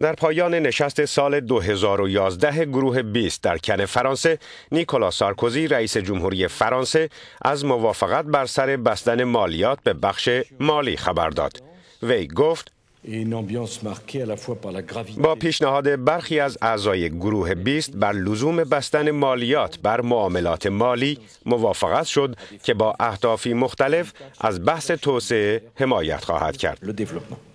در پایان نشست سال 2011 گروه 20 در کن فرانسه، نیکولا سارکوزی رئیس جمهوری فرانسه از موافقت بر سر بستن مالیات به بخش مالی خبر داد. وی گفت با پیشنهاد برخی از اعضای گروه 20 بر لزوم بستن مالیات بر معاملات مالی موافقت شد که با اهدافی مختلف از بحث توسعه حمایت خواهد کرد.